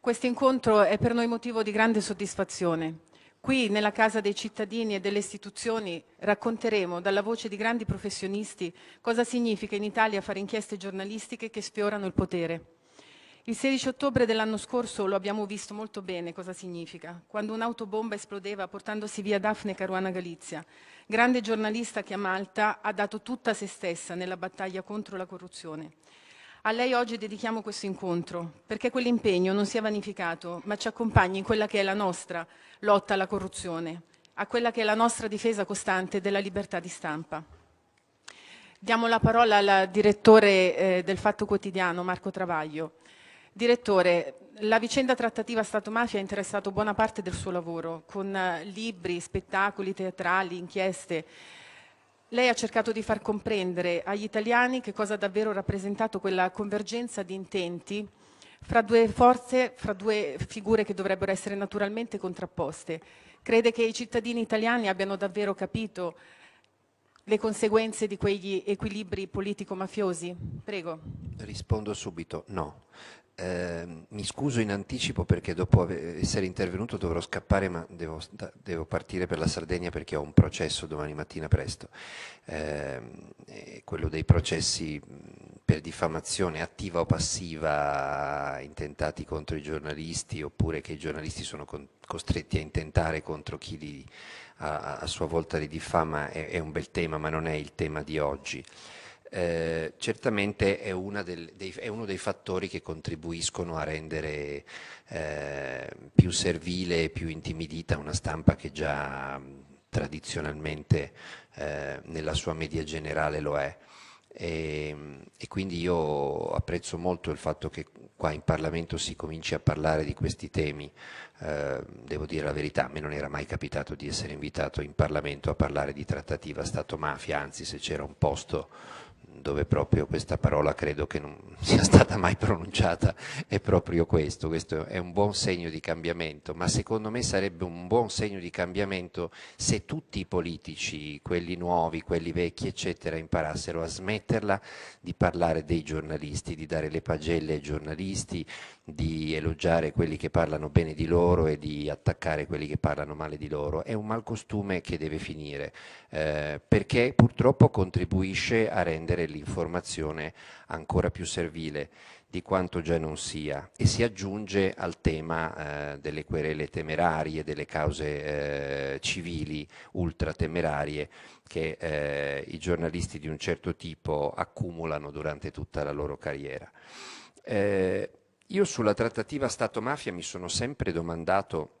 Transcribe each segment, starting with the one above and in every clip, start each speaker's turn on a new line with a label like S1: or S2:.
S1: Questo incontro è per noi motivo di grande soddisfazione. Qui, nella Casa dei cittadini e delle istituzioni, racconteremo dalla voce di grandi professionisti cosa significa in Italia fare inchieste giornalistiche che sfiorano il potere. Il 16 ottobre dell'anno scorso lo abbiamo visto molto bene cosa significa, quando un'autobomba esplodeva portandosi via Daphne Caruana Galizia, grande giornalista che a Malta ha dato tutta se stessa nella battaglia contro la corruzione. A lei oggi dedichiamo questo incontro perché quell'impegno non sia vanificato, ma ci accompagni in quella che è la nostra lotta alla corruzione, a quella che è la nostra difesa costante della libertà di stampa. Diamo la parola al direttore eh, del Fatto Quotidiano, Marco Travaglio. Direttore, la vicenda trattativa Stato-mafia ha interessato buona parte del suo lavoro, con eh, libri, spettacoli teatrali, inchieste. Lei ha cercato di far comprendere agli italiani che cosa ha davvero rappresentato quella convergenza di intenti fra due forze, fra due figure che dovrebbero essere naturalmente contrapposte. Crede che i cittadini italiani abbiano davvero capito le conseguenze di quegli equilibri politico-mafiosi? Prego.
S2: Rispondo subito no. Eh, mi scuso in anticipo perché dopo essere intervenuto dovrò scappare, ma devo, devo, partire per la Sardegna perché ho un processo domani mattina presto, eh, quello dei processi per diffamazione attiva o passiva intentati contro i giornalisti oppure che i giornalisti sono con, costretti a intentare contro chi li, a, a, sua volta li diffama è, è un bel tema, ma non è il tema di oggi eh, certamente è, del, dei, è, uno dei fattori che contribuiscono a rendere eh, più servile e più intimidita una stampa che già mm, tradizionalmente eh, nella sua media generale lo è. E, mm, e, quindi io apprezzo molto il fatto che qua in Parlamento si cominci a parlare di questi temi. Eh, devo dire la verità, a me non era mai capitato di essere invitato in Parlamento a parlare di trattativa Stato-mafia, anzi se c'era un posto dove proprio questa parola credo che non sia stata mai pronunciata, è proprio questo. Questo è un buon segno di cambiamento, ma secondo me sarebbe un buon segno di cambiamento se tutti i politici, quelli nuovi, quelli vecchi, eccetera, imparassero a smetterla di parlare dei giornalisti, di dare le pagelle ai giornalisti, di elogiare quelli che parlano bene di loro e di attaccare quelli che parlano male di loro. È un malcostume che deve finire eh, perché purtroppo contribuisce a rendere l'informazione ancora più servile di quanto già non sia e si aggiunge al tema eh, delle querele temerarie, delle cause eh, civili temerarie che eh, i giornalisti di un certo tipo accumulano durante tutta la loro carriera. Eh, io sulla trattativa Stato-mafia mi sono sempre domandato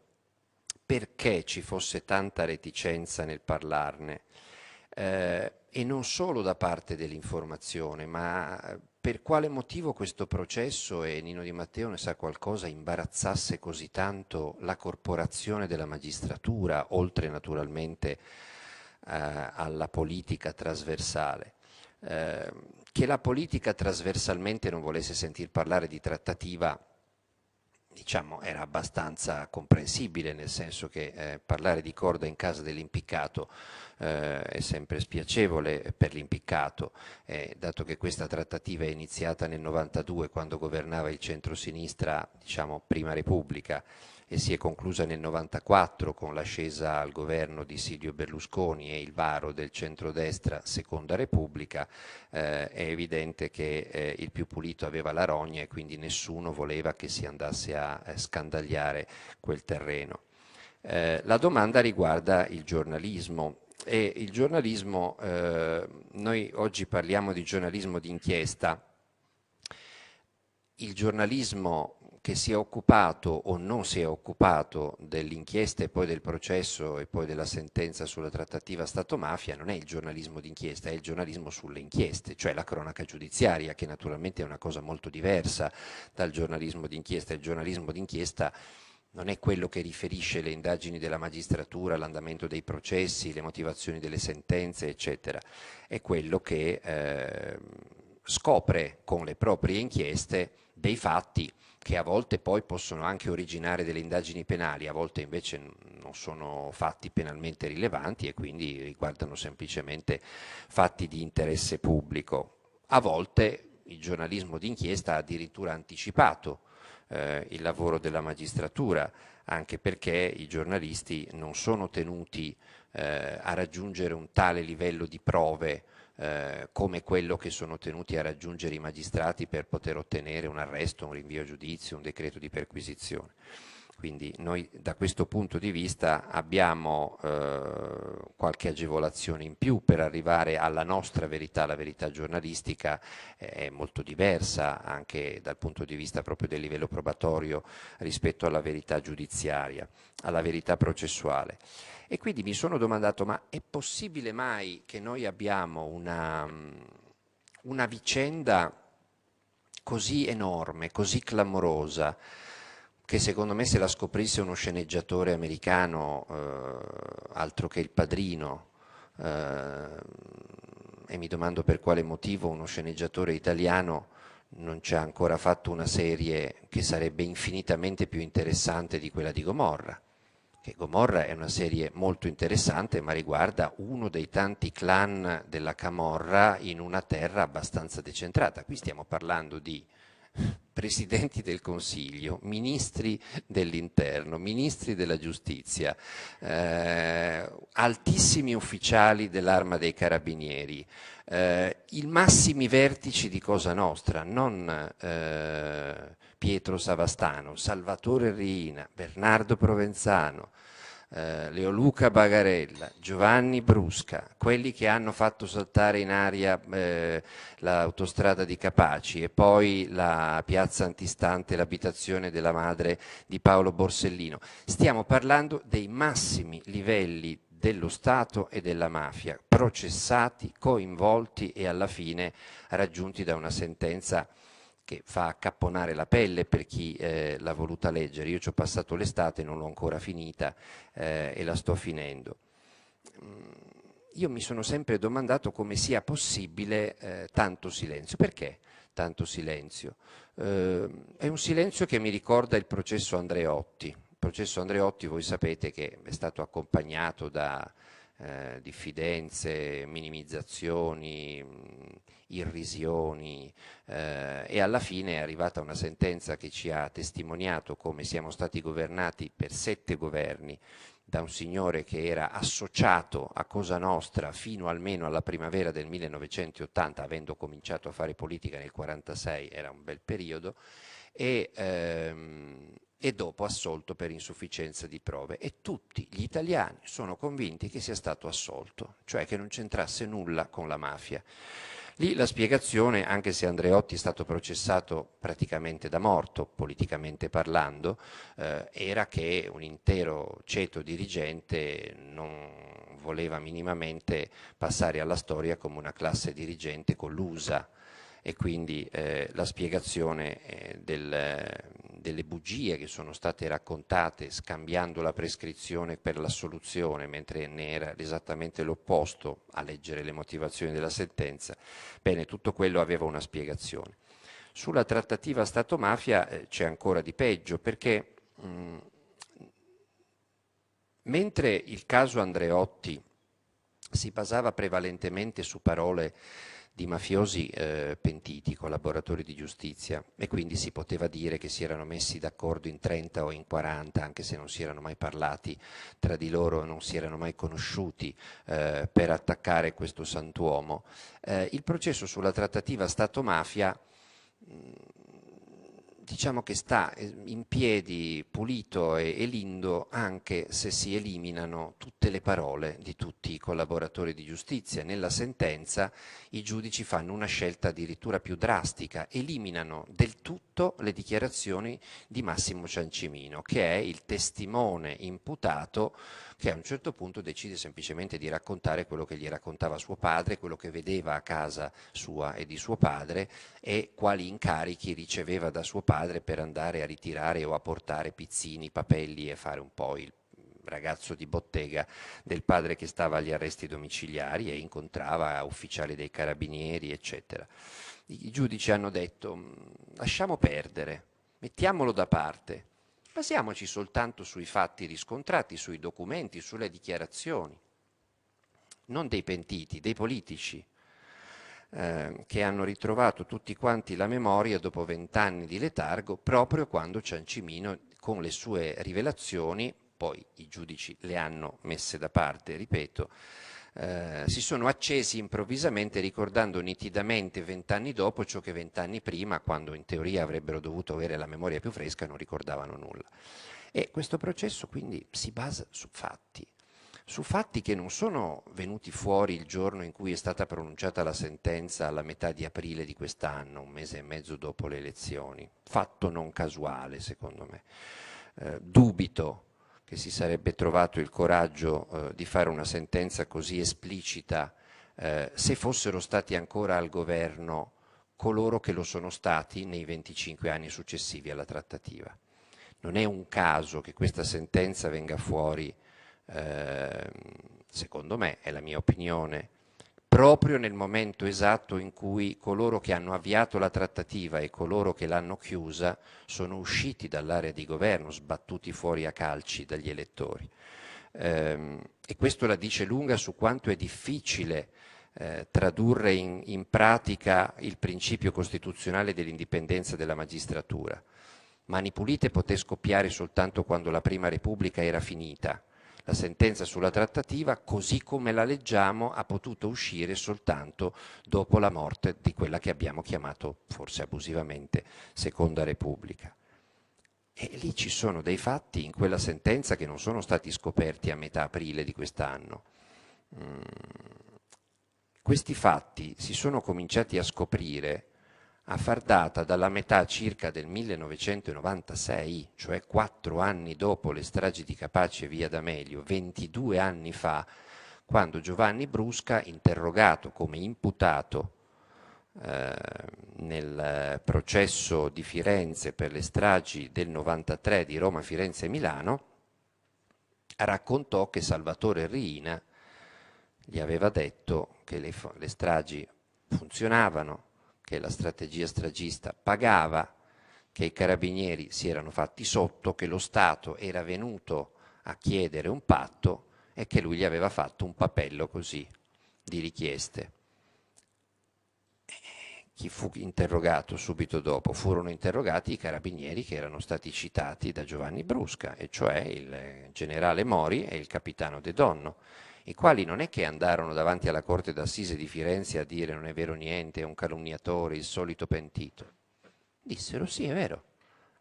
S2: perché ci fosse tanta reticenza nel parlarne, eh, e non solo da parte dell'informazione, ma eh, per quale motivo questo processo, e Nino Di Matteo ne sa qualcosa, imbarazzasse così tanto la corporazione della magistratura, oltre naturalmente eh, alla politica trasversale. Eh, che la politica trasversalmente non volesse sentir parlare di trattativa diciamo, era abbastanza comprensibile, nel senso che eh, parlare di corda in casa dell'impiccato eh, è sempre spiacevole per l'impiccato, eh, dato che questa trattativa è iniziata nel 92 quando governava il centro-sinistra, diciamo, prima Repubblica e si è conclusa nel 1994 con l'ascesa al governo di Silvio Berlusconi e il varo del centrodestra Seconda Repubblica, eh, è evidente che eh, il più pulito aveva la rogna e quindi nessuno voleva che si andasse a eh, scandagliare quel terreno. Eh, la domanda riguarda il giornalismo e il giornalismo, eh, noi oggi parliamo di giornalismo d'inchiesta, il giornalismo che si è occupato o non si è occupato dell'inchiesta e poi del processo e poi della sentenza sulla trattativa Stato-mafia non è il giornalismo d'inchiesta, è il giornalismo sulle inchieste, cioè la cronaca giudiziaria, che naturalmente è una cosa molto diversa dal giornalismo d'inchiesta. Il giornalismo d'inchiesta non è quello che riferisce le indagini della magistratura, l'andamento dei processi, le motivazioni delle sentenze, eccetera, è quello che eh, scopre con le proprie inchieste dei fatti che a volte poi possono anche originare delle indagini penali, a volte invece non sono fatti penalmente rilevanti e quindi riguardano semplicemente fatti di interesse pubblico. A volte il giornalismo d'inchiesta ha addirittura anticipato eh, il lavoro della magistratura, anche perché i giornalisti non sono tenuti eh, a raggiungere un tale livello di prove eh, come quello che sono tenuti a raggiungere i magistrati per poter ottenere un arresto, un rinvio a giudizio, un decreto di perquisizione. Quindi noi da questo punto di vista abbiamo eh, qualche agevolazione in più per arrivare alla nostra verità, la verità giornalistica eh, è molto diversa anche dal punto di vista proprio del livello probatorio rispetto alla verità giudiziaria, alla verità processuale. E quindi mi sono domandato, ma è possibile mai che noi abbiamo una, mm, una vicenda così enorme, così clamorosa, che secondo me se la scoprisse uno sceneggiatore americano, eh, altro che il padrino, eh, e mi domando per quale motivo uno sceneggiatore italiano non ci ha ancora fatto una serie che sarebbe infinitamente più interessante di quella di Gomorra che Gomorra è una serie molto interessante ma riguarda uno dei tanti clan della Camorra in una terra abbastanza decentrata. Qui stiamo parlando di presidenti del Consiglio, ministri dell'interno, ministri della giustizia, eh, altissimi ufficiali dell'arma dei carabinieri, eh, i massimi vertici di Cosa Nostra, non eh, Pietro Savastano, Salvatore Riina, Bernardo Provenzano, eh, Leoluca Bagarella, Giovanni Brusca, quelli che hanno fatto saltare in aria eh, l'autostrada di Capaci e poi la piazza antistante l'abitazione della madre di Paolo Borsellino. Stiamo parlando dei massimi livelli dello Stato e della mafia, processati, coinvolti e alla fine raggiunti da una sentenza che fa accapponare la pelle per chi eh, l'ha voluta leggere. Io ci ho passato l'estate, non l'ho ancora finita eh, e la sto finendo. Mm, io mi sono sempre domandato come sia possibile eh, tanto silenzio. Perché tanto silenzio? Eh, è un silenzio che mi ricorda il processo Andreotti. Il processo Andreotti, voi sapete che è stato accompagnato da eh, diffidenze, minimizzazioni. Mh, mm, irrisioni eh, e alla fine è arrivata una sentenza che ci ha testimoniato come siamo stati governati per sette governi da un signore che era associato a Cosa Nostra fino almeno alla primavera del 1980, avendo cominciato a fare politica nel 1946, era un bel periodo, e, ehm, e dopo assolto per insufficienza di prove. E tutti gli italiani sono convinti che sia stato assolto, cioè che non c'entrasse nulla con la mafia. Lì la spiegazione, anche se Andreotti è stato processato praticamente da morto, politicamente parlando, eh, era che un intero ceto dirigente non voleva minimamente passare alla storia come una classe dirigente collusa e quindi eh, la spiegazione eh, del, delle bugie che sono state raccontate scambiando la prescrizione per l'assoluzione, mentre ne era esattamente l'opposto a leggere le motivazioni della sentenza, bene, tutto quello aveva una spiegazione. Sulla trattativa Stato-mafia eh, c'è ancora di peggio perché mh, mm, mentre il caso Andreotti si basava prevalentemente su parole di mafiosi eh, pentiti, collaboratori di giustizia e quindi si poteva dire che si erano messi d'accordo in 30 o in 40, anche se non si erano mai parlati tra di loro, non si erano mai conosciuti eh, per attaccare questo santuomo. Eh, il processo sulla trattativa Stato-mafia mm, diciamo che sta eh, in piedi pulito e, e lindo anche se si eliminano tutte le parole di tutti i collaboratori di giustizia. Nella sentenza i giudici fanno una scelta addirittura più drastica, eliminano del tutto le dichiarazioni di Massimo Ciancimino, che è il testimone imputato che a un certo punto decide semplicemente di raccontare quello che gli raccontava suo padre, quello che vedeva a casa sua e di suo padre e quali incarichi riceveva da suo padre per andare a ritirare o a portare pizzini, papelli e fare un po' il ragazzo di bottega del padre che stava agli arresti domiciliari e incontrava ufficiali dei carabinieri, eccetera. I giudici hanno detto mm, lasciamo perdere, mettiamolo da parte, Basiamoci soltanto sui fatti riscontrati, sui documenti, sulle dichiarazioni, non dei pentiti, dei politici eh, che hanno ritrovato tutti quanti la memoria dopo vent'anni di letargo, proprio quando Ciancimino con le sue rivelazioni, poi i giudici le hanno messe da parte, ripeto, eh, si sono accesi improvvisamente ricordando nitidamente vent'anni dopo ciò che vent'anni prima, quando in teoria avrebbero dovuto avere la memoria più fresca, non ricordavano nulla. E questo processo quindi si basa su fatti, su fatti che non sono venuti fuori il giorno in cui è stata pronunciata la sentenza alla metà di aprile di quest'anno, un mese e mezzo dopo le elezioni, fatto non casuale secondo me. Eh, dubito che si sarebbe trovato il coraggio eh, di fare una sentenza così esplicita eh, se fossero stati ancora al governo coloro che lo sono stati nei 25 anni successivi alla trattativa. Non è un caso che questa sentenza venga fuori, eh, secondo me, è la mia opinione, proprio nel momento esatto in cui coloro che hanno avviato la trattativa e coloro che l'hanno chiusa sono usciti dall'area di governo, sbattuti fuori a calci dagli elettori. Ehm, e questo la dice lunga su quanto è difficile eh, tradurre in, in, pratica il principio costituzionale dell'indipendenza della magistratura. Mani pulite poté scoppiare soltanto quando la Prima Repubblica era finita, la sentenza sulla trattativa, così come la leggiamo, ha potuto uscire soltanto dopo la morte di quella che abbiamo chiamato, forse abusivamente, Seconda Repubblica. E lì ci sono dei fatti in quella sentenza che non sono stati scoperti a metà aprile di quest'anno. Mm. Questi fatti si sono cominciati a scoprire a far data dalla metà circa del 1996, cioè quattro anni dopo le stragi di Capace e Via D'Amelio, 22 anni fa, quando Giovanni Brusca, interrogato come imputato eh, nel processo di Firenze per le stragi del 93 di Roma, Firenze e Milano, raccontò che Salvatore Riina gli aveva detto che le, le stragi funzionavano, che la strategia stragista pagava, che i carabinieri si erano fatti sotto, che lo Stato era venuto a chiedere un patto e che lui gli aveva fatto un papello così di richieste. chi fu interrogato subito dopo? Furono interrogati i carabinieri che erano stati citati da Giovanni Brusca, e cioè il generale Mori e il capitano De Donno i quali non è che andarono davanti alla Corte d'Assise di Firenze a dire non è vero niente, è un calunniatore, il solito pentito. Dissero sì, è vero.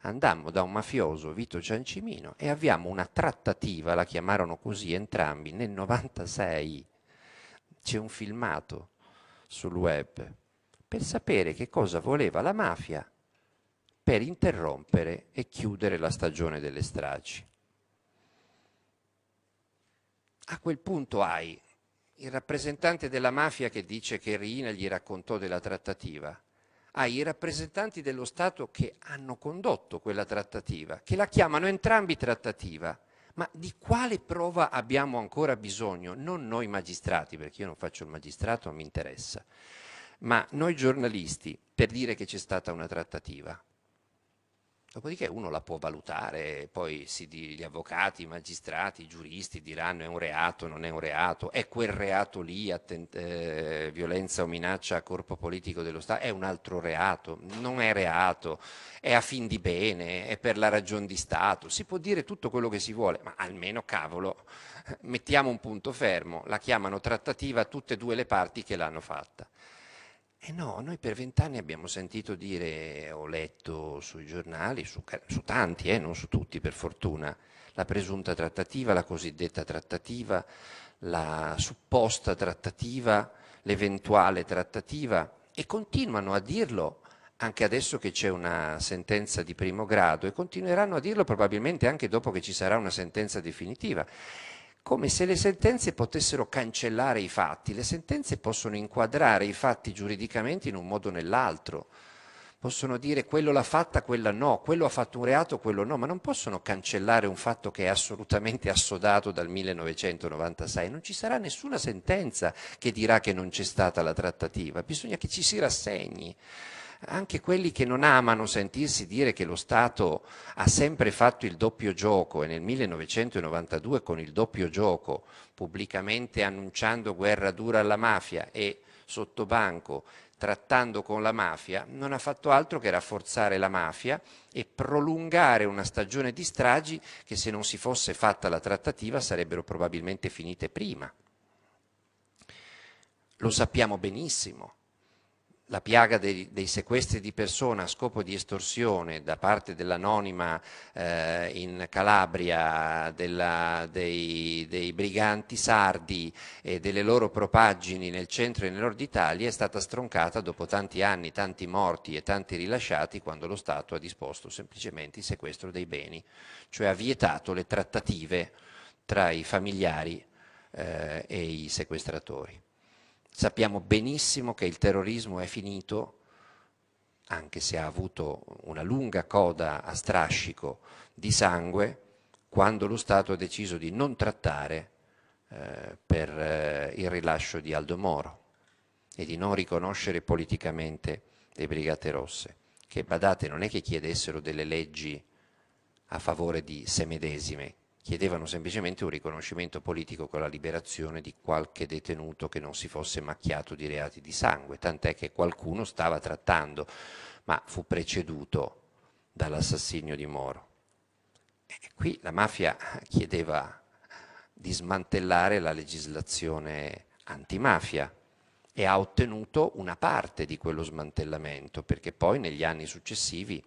S2: Andammo da un mafioso, Vito Ciancimino, e avviamo una trattativa, la chiamarono così entrambi, nel 96. C'è un filmato sul web per sapere che cosa voleva la mafia per interrompere e chiudere la stagione delle stragi a quel punto hai il rappresentante della mafia che dice che Rina gli raccontò della trattativa, hai i rappresentanti dello Stato che hanno condotto quella trattativa, che la chiamano entrambi trattativa. Ma di quale prova abbiamo ancora bisogno? Non noi magistrati, perché io non faccio il magistrato, non mi interessa, ma noi giornalisti per dire che c'è stata una trattativa. Dopodiché uno la può valutare, poi gli avvocati, i magistrati, i giuristi diranno è un reato, non è un reato, è quel reato lì, eh, violenza o minaccia a corpo politico dello Stato, è un altro reato, non è reato, è a fin di bene, è per la ragione di Stato, si può dire tutto quello che si vuole, ma almeno cavolo, mettiamo un punto fermo, la chiamano trattativa tutte e due le parti che l'hanno fatta. Eh no, noi per vent'anni abbiamo sentito dire, eh, ho letto sui giornali, su, su tanti, eh, non su tutti per fortuna, la presunta trattativa, la cosiddetta trattativa, la supposta trattativa, l'eventuale trattativa e continuano a dirlo anche adesso che c'è una sentenza di primo grado e continueranno a dirlo probabilmente anche dopo che ci sarà una sentenza definitiva come se le sentenze potessero cancellare i fatti. Le sentenze possono inquadrare i fatti giuridicamente in un modo o nell'altro. Possono dire quello l'ha fatta, quella no, quello ha fatto un reato, quello no, ma non possono cancellare un fatto che è assolutamente assodato dal 1996. Non ci sarà nessuna sentenza che dirà che non c'è stata la trattativa, bisogna che ci si rassegni anche quelli che non amano sentirsi dire che lo Stato ha sempre fatto il doppio gioco e nel 1992 con il doppio gioco, pubblicamente annunciando guerra dura alla mafia e sottobanco trattando con la mafia, non ha fatto altro che rafforzare la mafia e prolungare una stagione di stragi che se non si fosse fatta la trattativa sarebbero probabilmente finite prima. Lo sappiamo benissimo la piaga dei, dei, sequestri di persona a scopo di estorsione da parte dell'anonima eh, in Calabria, della, dei, dei, briganti sardi e delle loro propaggini nel centro e nel nord Italia è stata stroncata dopo tanti anni, tanti morti e tanti rilasciati quando lo Stato ha disposto semplicemente il sequestro dei beni, cioè ha vietato le trattative tra i familiari eh, e i sequestratori. Sappiamo benissimo che il terrorismo è finito, anche se ha avuto una lunga coda a strascico di sangue, quando lo Stato ha deciso di non trattare eh, per eh, il rilascio di Aldo Moro e di non riconoscere politicamente le Brigate Rosse, che badate non è che chiedessero delle leggi a favore di se medesime, chiedevano semplicemente un riconoscimento politico con la liberazione di qualche detenuto che non si fosse macchiato di reati di sangue, tant'è che qualcuno stava trattando, ma fu preceduto dall'assassinio di Moro. E qui la mafia chiedeva di smantellare la legislazione antimafia e ha ottenuto una parte di quello smantellamento, perché poi negli anni successivi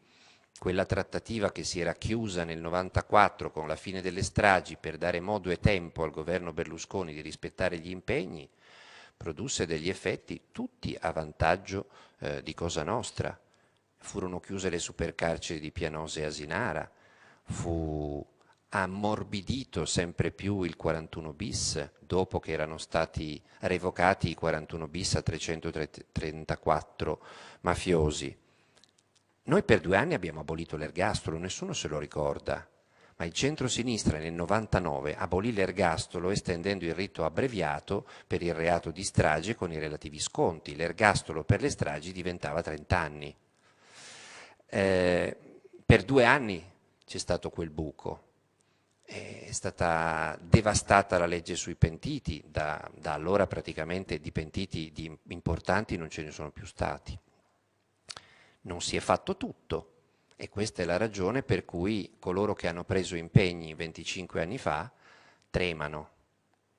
S2: quella trattativa che si era chiusa nel 94 con la fine delle stragi per dare modo e tempo al governo Berlusconi di rispettare gli impegni, produsse degli effetti tutti a vantaggio eh, di Cosa Nostra. Furono chiuse le supercarceri di Pianose e Asinara, fu ammorbidito sempre più il 41 bis dopo che erano stati revocati i 41 bis a 334 mafiosi noi per due anni abbiamo abolito l'ergastolo, nessuno se lo ricorda, ma il centro-sinistra nel 99 abolì l'ergastolo estendendo il rito abbreviato per il reato di strage con i relativi sconti. L'ergastolo per le stragi diventava 30 anni. Eh, per due anni c'è stato quel buco. È stata devastata la legge sui pentiti, da, da allora praticamente di pentiti di importanti non ce ne sono più stati non si è fatto tutto e questa è la ragione per cui coloro che hanno preso impegni 25 anni fa tremano,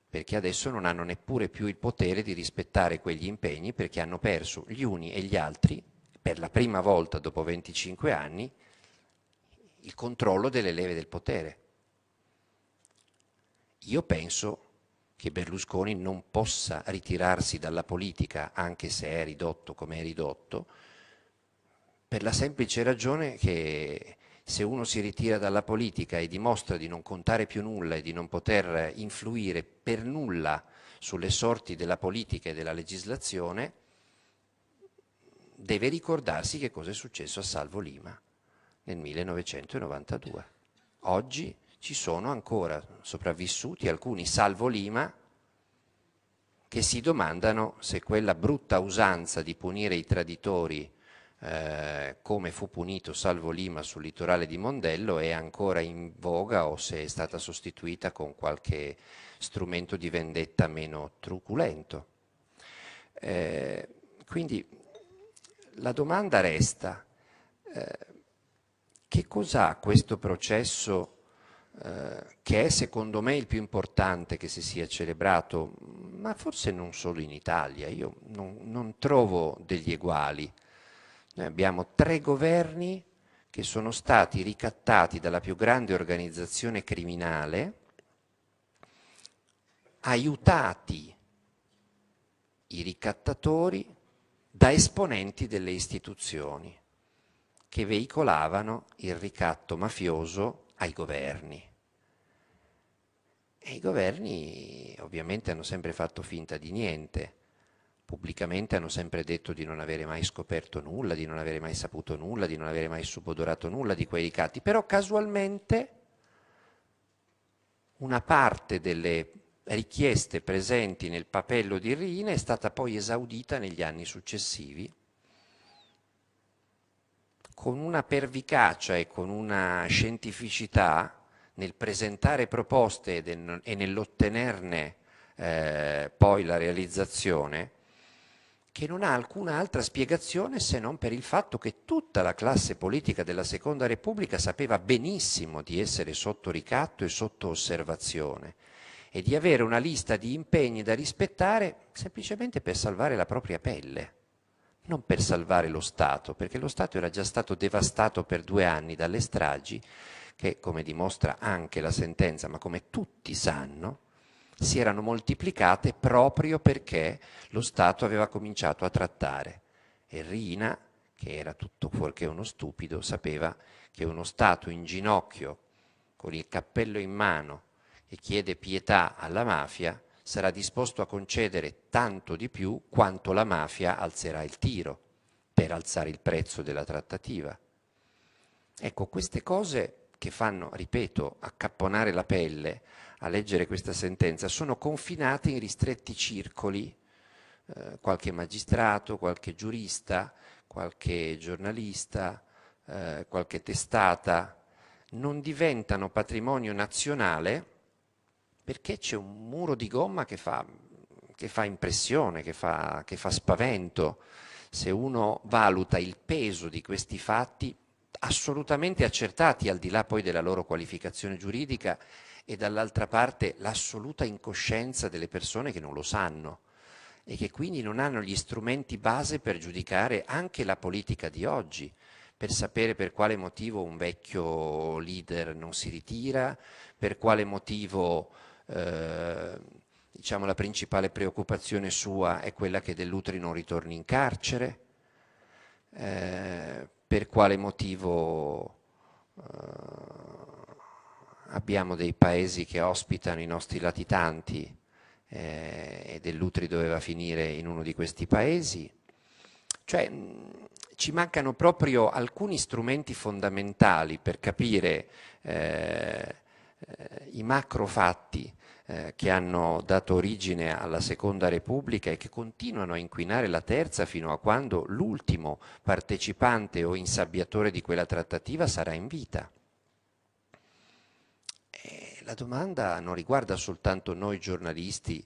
S2: perché adesso non hanno neppure più il potere di rispettare quegli impegni perché hanno perso gli uni e gli altri per la prima volta dopo 25 anni il controllo delle leve del potere. Io penso che Berlusconi non possa ritirarsi dalla politica, anche se è ridotto come è ridotto, per la semplice ragione che se uno si ritira dalla politica e dimostra di non contare più nulla e di non poter influire per nulla sulle sorti della politica e della legislazione, deve ricordarsi che cosa è successo a Salvo Lima nel 1992. Oggi ci sono ancora sopravvissuti alcuni Salvo Lima che si domandano se quella brutta usanza di punire i traditori eh, come fu punito Salvo Lima sul litorale di Mondello è ancora in voga o se è stata sostituita con qualche strumento di vendetta meno truculento. Eh, quindi la domanda resta, eh, che cos'ha questo processo eh, che è secondo me il più importante che si sia celebrato, ma forse non solo in Italia, io non, non trovo degli eguali noi abbiamo tre governi che sono stati ricattati dalla più grande organizzazione criminale, aiutati i ricattatori da esponenti delle istituzioni che veicolavano il ricatto mafioso ai governi. E i governi ovviamente hanno sempre fatto finta di niente pubblicamente hanno sempre detto di non avere mai scoperto nulla, di non avere mai saputo nulla, di non avere mai subodorato nulla di quei ricatti, però casualmente una parte delle richieste presenti nel papello di Rina è stata poi esaudita negli anni successivi con una pervicacia e con una scientificità nel presentare proposte e nell'ottenerne eh, poi la realizzazione che non ha alcuna altra spiegazione se non per il fatto che tutta la classe politica della Seconda Repubblica sapeva benissimo di essere sotto ricatto e sotto osservazione e di avere una lista di impegni da rispettare semplicemente per salvare la propria pelle, non per salvare lo Stato, perché lo Stato era già stato devastato per due anni dalle stragi che, come dimostra anche la sentenza, ma come tutti sanno, si erano moltiplicate proprio perché lo Stato aveva cominciato a trattare. E Rina, che era tutto fuorché uno stupido, sapeva che uno Stato in ginocchio, con il cappello in mano, e chiede pietà alla mafia, sarà disposto a concedere tanto di più quanto la mafia alzerà il tiro per alzare il prezzo della trattativa. Ecco, queste cose che fanno, ripeto, accapponare la pelle a leggere questa sentenza sono confinate in ristretti circoli, eh, qualche magistrato, qualche giurista, qualche giornalista, eh, qualche testata, non diventano patrimonio nazionale perché c'è un muro di gomma che fa, che fa impressione, che fa, che fa spavento. Se uno valuta il peso di questi fatti assolutamente accertati, al di là poi della loro qualificazione giuridica, e dall'altra parte l'assoluta incoscienza delle persone che non lo sanno e che quindi non hanno gli strumenti base per giudicare anche la politica di oggi, per sapere per quale motivo un vecchio leader non si ritira, per quale motivo eh, diciamo, la principale preoccupazione sua è quella che Dell'Utri non ritorni in carcere, eh, per quale motivo... Eh, abbiamo dei paesi che ospitano i nostri latitanti eh, e Dell'Utri doveva finire in uno di questi paesi. Cioè mh, mm, ci mancano proprio alcuni strumenti fondamentali per capire eh, i macrofatti eh, che hanno dato origine alla Seconda Repubblica e che continuano a inquinare la Terza fino a quando l'ultimo partecipante o insabbiatore di quella trattativa sarà in vita la domanda non riguarda soltanto noi giornalisti,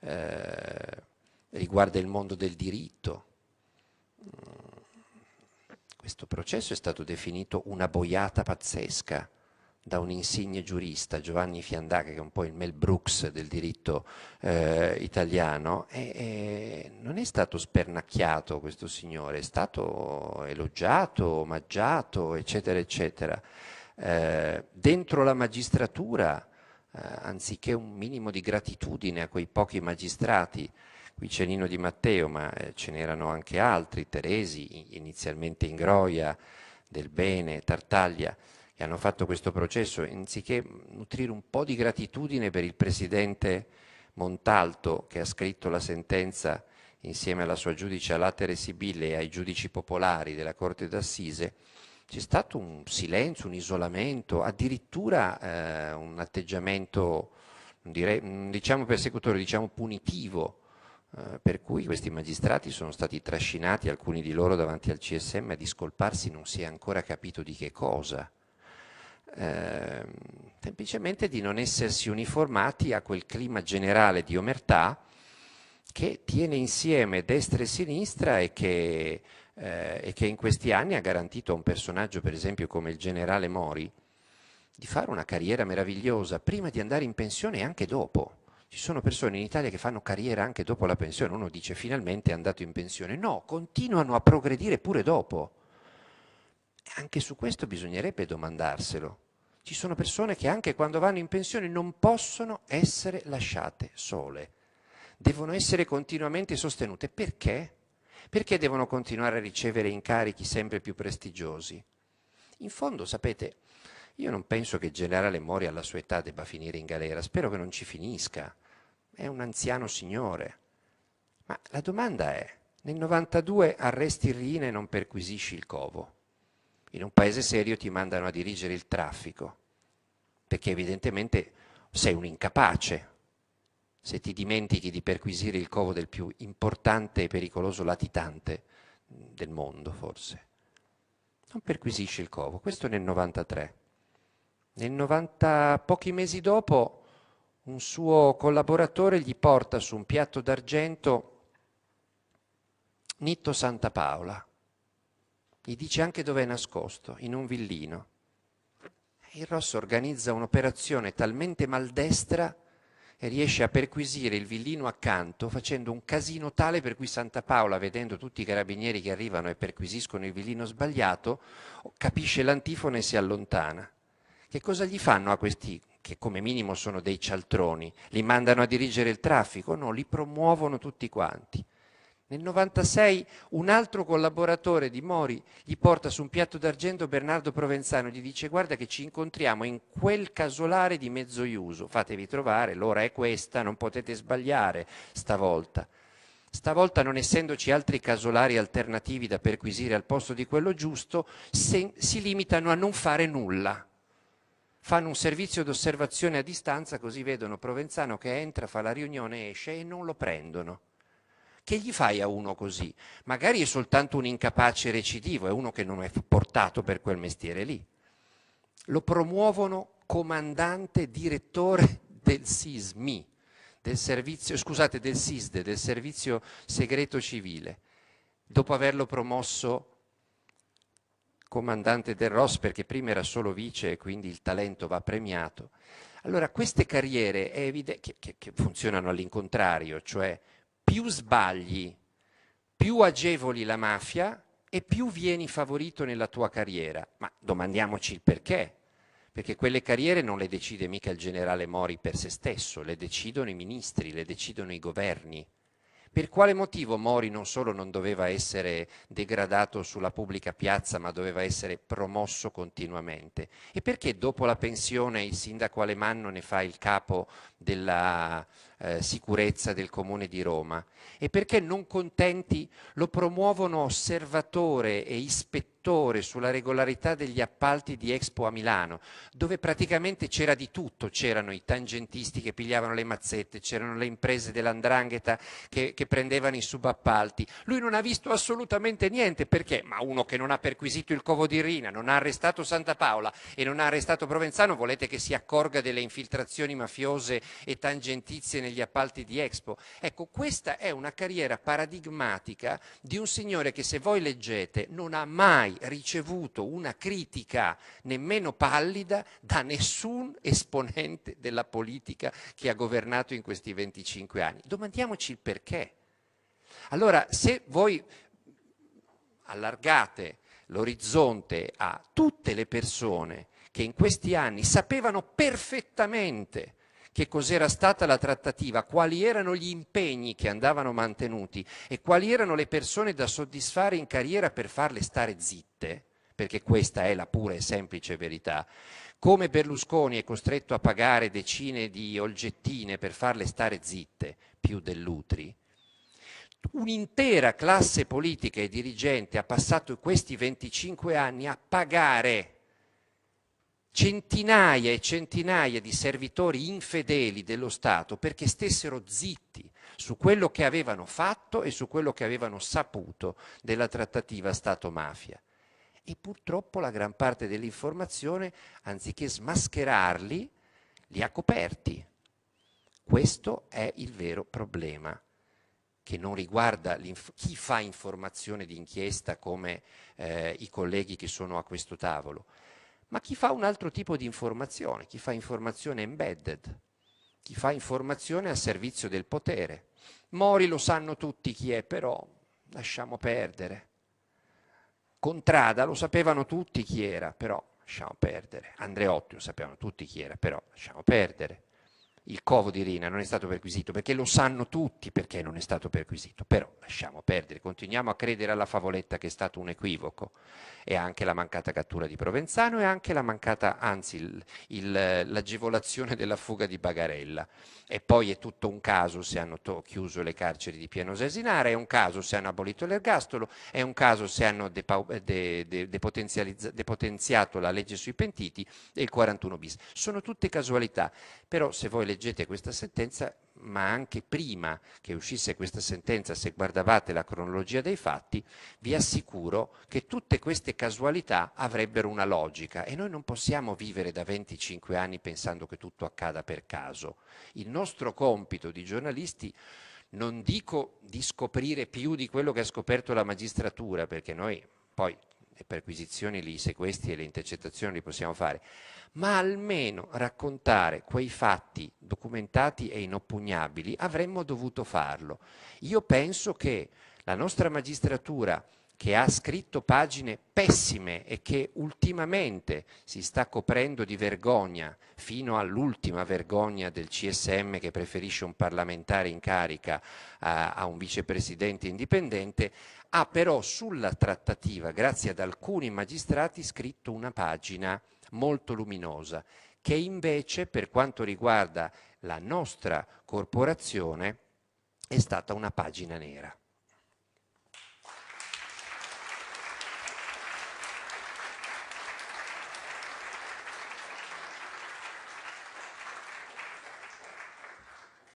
S2: eh, riguarda il mondo del diritto. Mm, questo processo è stato definito una boiata pazzesca da un insigne giurista, Giovanni Fiandaca, che è un po' il Mel Brooks del diritto eh, italiano, e, e non è stato spernacchiato questo signore, è stato elogiato, omaggiato, eccetera, eccetera. Eh, dentro la magistratura eh, anziché un minimo di gratitudine a quei pochi magistrati, qui c'è Nino Di Matteo, ma eh, ce n'erano anche altri, Teresi, inizialmente Ingroia, Del Bene, Tartaglia, che hanno fatto questo processo, anziché nutrire un po' di gratitudine per il presidente Montalto che ha scritto la sentenza insieme alla sua giudice Alatere Sibille e ai giudici popolari della Corte d'Assise, c'è stato un silenzio, un isolamento, addirittura eh, un atteggiamento, direi, mm, diciamo persecutore, diciamo punitivo, eh, per cui questi magistrati sono stati trascinati, alcuni di loro davanti al CSM, a discolparsi, non si è ancora capito di che cosa. Eh, semplicemente di non essersi uniformati a quel clima generale di omertà che tiene insieme destra e sinistra e che eh, e che in questi anni ha garantito a un personaggio, per esempio, come il generale Mori, di fare una carriera meravigliosa prima di andare in pensione e anche dopo. Ci sono persone in Italia che fanno carriera anche dopo la pensione, uno dice finalmente è andato in pensione, no, continuano a progredire pure dopo. Anche su questo bisognerebbe domandarselo. Ci sono persone che anche quando vanno in pensione non possono essere lasciate sole, devono essere continuamente sostenute. Perché? Perché devono continuare a ricevere incarichi sempre più prestigiosi? In fondo, sapete, io non penso che il generale Mori alla sua età debba finire in galera, spero che non ci finisca. È un anziano signore. Ma la domanda è, nel 92 arresti Rina e non perquisisci il covo. In un paese serio ti mandano a dirigere il traffico, perché evidentemente sei un incapace, se ti dimentichi di perquisire il covo del più importante e pericoloso latitante del mondo, forse. Non perquisisci il covo, questo nel 93. Nel 90, pochi mesi dopo, un suo collaboratore gli porta su un piatto d'argento Nitto Santa Paola. Gli dice anche dove è nascosto, in un villino. Il Rosso organizza un'operazione talmente maldestra e riesce a perquisire il villino accanto facendo un casino tale per cui Santa Paola, vedendo tutti i carabinieri che arrivano e perquisiscono il villino sbagliato, capisce l'antifona e si allontana. Che cosa gli fanno a questi, che come minimo sono dei cialtroni? Li mandano a dirigere il traffico? No, li promuovono tutti quanti. Nel 1996 un altro collaboratore di Mori gli porta su un piatto d'argento Bernardo Provenzano, e gli dice guarda che ci incontriamo in quel casolare di Mezzoiuso, fatevi trovare, l'ora è questa, non potete sbagliare stavolta. Stavolta non essendoci altri casolari alternativi da perquisire al posto di quello giusto, se, si limitano a non fare nulla. Fanno un servizio d'osservazione a distanza così vedono Provenzano che entra, fa la riunione, esce e non lo prendono che gli fai a uno così? Magari è soltanto un incapace recidivo, è uno che non è portato per quel mestiere lì. Lo promuovono comandante direttore del SISMI, del servizio, scusate, del SISDE, del servizio segreto civile, dopo averlo promosso comandante del ROS perché prima era solo vice e quindi il talento va premiato. Allora queste carriere è evidente che, che, che funzionano all'incontrario, cioè più sbagli, più agevoli la mafia e più vieni favorito nella tua carriera. Ma domandiamoci il perché, perché quelle carriere non le decide mica il generale Mori per se stesso, le decidono i ministri, le decidono i governi. Per quale motivo Mori non solo non doveva essere degradato sulla pubblica piazza, ma doveva essere promosso continuamente? E perché dopo la pensione il sindaco Alemanno ne fa il capo della, eh, sicurezza del Comune di Roma e perché non contenti lo promuovono osservatore e ispettore sulla regolarità degli appalti di Expo a Milano, dove praticamente c'era di tutto, c'erano i tangentisti che pigliavano le mazzette, c'erano le imprese dell'andrangheta che, che prendevano i subappalti. Lui non ha visto assolutamente niente, perché? Ma uno che non ha perquisito il covo di Rina, non ha arrestato Santa Paola e non ha arrestato Provenzano, volete che si accorga delle infiltrazioni mafiose e tangentizie negli appalti di Expo. Ecco, questa è una carriera paradigmatica di un signore che se voi leggete non ha mai ricevuto una critica nemmeno pallida da nessun esponente della politica che ha governato in questi 25 anni. Domandiamoci il perché. Allora, se voi allargate l'orizzonte a tutte le persone che in questi anni sapevano perfettamente che cos'era stata la trattativa, quali erano gli impegni che andavano mantenuti e quali erano le persone da soddisfare in carriera per farle stare zitte, perché questa è la pura e semplice verità. Come Berlusconi è costretto a pagare decine di olgettine per farle stare zitte, più dell'utri, un'intera classe politica e dirigente ha passato questi 25 anni a pagare centinaia e centinaia di servitori infedeli dello Stato perché stessero zitti su quello che avevano fatto e su quello che avevano saputo della trattativa Stato-mafia. E purtroppo la gran parte dell'informazione, anziché smascherarli, li ha coperti. Questo è il vero problema che non riguarda chi fa informazione di inchiesta come eh, i colleghi che sono a questo tavolo, ma chi fa un altro tipo di informazione, chi fa informazione embedded, chi fa informazione a servizio del potere. Mori lo sanno tutti chi è, però lasciamo perdere. Contrada lo sapevano tutti chi era, però lasciamo perdere. Andreotti lo sapevano tutti chi era, però lasciamo perdere il covo di Rina non è stato perquisito, perché lo sanno tutti perché non è stato perquisito, però lasciamo perdere, continuiamo a credere alla favoletta che è stato un equivoco e anche la mancata cattura di Provenzano e anche la mancata, anzi l'agevolazione della fuga di Bagarella. E poi è tutto un caso se hanno chiuso le carceri di Piano Sesinara, è un caso se hanno abolito l'ergastolo, è un caso se hanno depotenziato eh, de, de, de la legge sui pentiti e il 41 bis. Sono tutte casualità, però se voi leggete leggete questa sentenza, ma anche prima che uscisse questa sentenza, se guardavate la cronologia dei fatti, vi assicuro che tutte queste casualità avrebbero una logica e noi non possiamo vivere da 25 anni pensando che tutto accada per caso. Il nostro compito di giornalisti non dico di scoprire più di quello che ha scoperto la magistratura, perché noi poi le perquisizioni, i sequestri e le intercettazioni li possiamo fare, ma almeno raccontare quei fatti documentati e inoppugnabili avremmo dovuto farlo. Io penso che la nostra magistratura che ha scritto pagine pessime e che ultimamente si sta coprendo di vergogna, fino all'ultima vergogna del CSM che preferisce un parlamentare in carica a, a un vicepresidente indipendente, ha però sulla trattativa, grazie ad alcuni magistrati, scritto una pagina molto luminosa, che invece per quanto riguarda la nostra corporazione è stata una pagina nera.